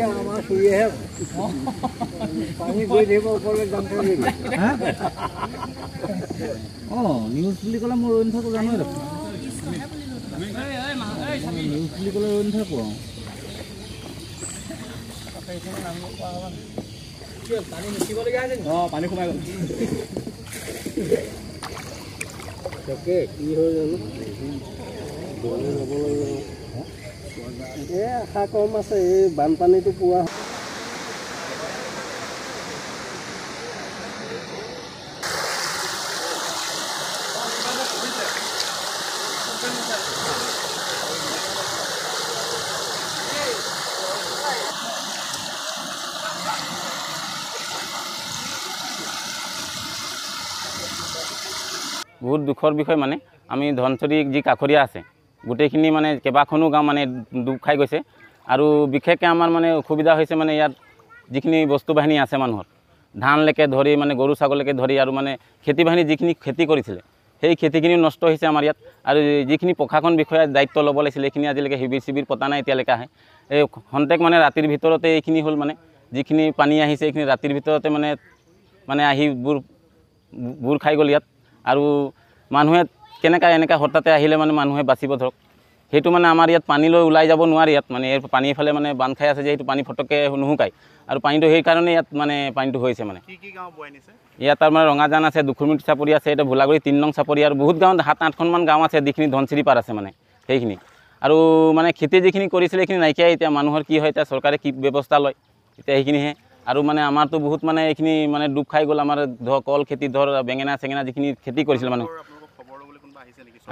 news বুলি ক'লে মই ৰৈ নাথাকো জানো নিউজ বুলি ক'লে ৰৈ নাথাকো আৰু পানী সোমাই গ'ল কি হৈ জানো হ'ব লাগিব এই আশা কম আছে এই বানপানীটো পোৱা বহুত দুখৰ বিষয় মানে আমি ধনচৰি যি কাষৰীয়া আছে গোটেইখিনি মানে কেইবাখনো গাঁও মানে ডুব খাই গৈছে আৰু বিশেষকৈ আমাৰ মানে অসুবিধা হৈছে মানে ইয়াত যিখিনি বস্তু বাহিনী আছে মানুহৰ ধানলৈকে ধৰি মানে গৰু ছাগলীকে ধৰি আৰু মানে খেতি বাহিনী যিখিনি খেতি কৰিছিলে সেই খেতিখিনিও নষ্ট হৈছে আমাৰ ইয়াত আৰু যিখিনি প্ৰশাসন বিষয়া দায়িত্ব ল'ব লাগিছিলে এইখিনি আজিলৈকে শিবিৰ চিবিৰ পতা নাই এতিয়ালৈকে আহে এই খন্তেক মানে ৰাতিৰ ভিতৰতে এইখিনি হ'ল মানে যিখিনি পানী আহিছে এইখিনি ৰাতিৰ ভিতৰতে মানে মানে আহি বুৰ বুৰ খাই গ'ল ইয়াত আৰু মানুহে কেনেকৈ এনেকৈ হঠাতে আহিলে মানে মানুহে বাচিব ধৰক সেইটো মানে আমাৰ ইয়াত পানী লৈ ওলাই যাব নোৱাৰি ইয়াত মানে এই পানী এফালে মানে বান্ধ খাই আছে যে সেইটো পানী ফটককৈ নুশুকায় আৰু পানীটো সেইকাৰণে ইয়াত মানে পানীটো হৈছে মানে ইয়াত তাৰমানে ৰঙাজান আছে দুখুৰমুঠি চাপৰি আছে এতিয়া ভোলাগুৰি তিন নং চাপৰি আৰু বহুত গাঁৱত সাত আঠখনমান গাঁও আছে যিখিনি ধনশিৰি পাৰ আছে মানে সেইখিনি আৰু মানে খেতি যিখিনি কৰিছিলে সেইখিনি নাইকিয়াই এতিয়া মানুহৰ কি হয় এতিয়া চৰকাৰে কি ব্যৱস্থা লয় এতিয়া সেইখিনিহে আৰু মানে আমাৰতো বহুত মানে এইখিনি মানে ডুব খাই গ'ল আমাৰ ধৰক কল খেতি ধৰ বেঙেনা চেঙেনা যিখিনি খেতি কৰিছিলে মানুহ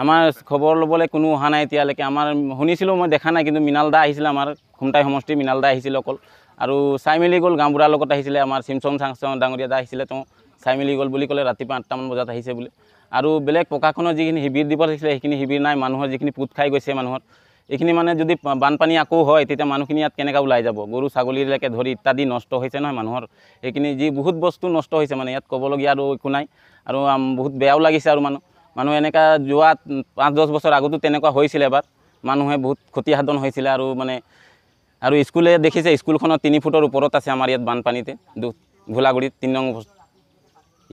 আমাৰ খবৰ ল'বলৈ কোনো অহা নাই এতিয়ালৈকে আমাৰ শুনিছিলোঁ মই দেখা নাই কিন্তু মৃণাল দা আহিছিলে আমাৰ খুমটাই সমষ্টিৰ মৃণাল দা আহিছিল অকল আৰু চাই মেলি গ'ল গাঁওবুঢ়াৰ লগত আহিছিলে আমাৰ চিমচন চাংচন ডাঙৰীয়া দা আহিছিলে তেওঁ চাই মেলি গ'ল বুলি ক'লে ৰাতিপুৱা আঠটামান বজাত আহিছে বুলি আৰু বেলেগ পকাখনৰ যিখিনি শিবিৰ দিব লাগিছিলে সেইখিনি শিবিৰ নাই মানুহৰ যিখিনি পোত খাই গৈছে মানুহৰ এইখিনি মানে যদি বানপানী আকৌ হয় তেতিয়া মানুহখিনি ইয়াত কেনেকৈ ওলাই যাব গৰু ছাগলীলৈকে ধৰি ইত্যাদি নষ্ট হৈছে নহয় মানুহৰ সেইখিনি যি বহুত বস্তু নষ্ট হৈছে মানে ইয়াত ক'বলগীয়া আৰু একো নাই আৰু বহুত বেয়াও লাগিছে আৰু মানুহ মানুহ এনেকুৱা যোৱা পাঁচ দহ বছৰ আগতো তেনেকুৱা হৈছিলে এবাৰ মানুহে বহুত ক্ষতি সাধন হৈছিলে আৰু মানে আৰু স্কুলে দেখিছে স্কুলখনত তিনি ফুটৰ ওপৰত আছে আমাৰ ইয়াত বানপানীতে দু তিনি নং